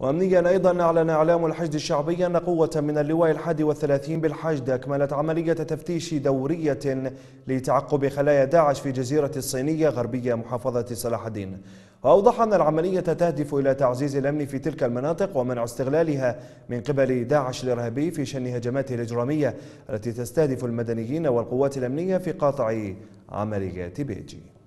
وأمنيا أيضا أعلن إعلام الحشد الشعبي أن قوة من اللواء الحادي والثلاثين بالحشد أكملت عملية تفتيش دورية لتعقب خلايا داعش في جزيرة الصينية غربية محافظة صلاح الدين وأوضح أن العملية تهدف إلى تعزيز الأمن في تلك المناطق ومنع استغلالها من قبل داعش الإرهابي في شن هجماته الإجرامية التي تستهدف المدنيين والقوات الأمنية في قاطع عمليات بيجي